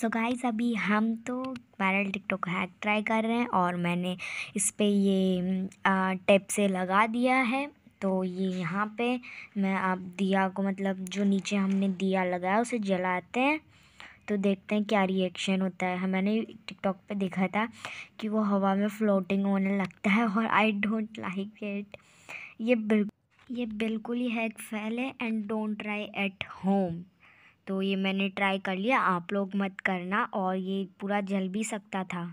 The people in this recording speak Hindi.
सो so गाइज अभी हम तो वायरल टिकटॉक हैक ट्राई कर रहे हैं और मैंने इस पर ये टेप से लगा दिया है तो ये यहाँ पे मैं आप दिया को मतलब जो नीचे हमने दिया लगाया उसे जलाते हैं तो देखते हैं क्या रिएक्शन होता है मैंने टिकटॉक पे देखा था कि वो हवा में फ्लोटिंग होने लगता है और आई डोंट लाइक इट ये बिल्कुल ये बिल्कुल ही हैक फैल है and don't try at home तो ये मैंने ट्राई कर लिया आप लोग मत करना और ये पूरा जल भी सकता था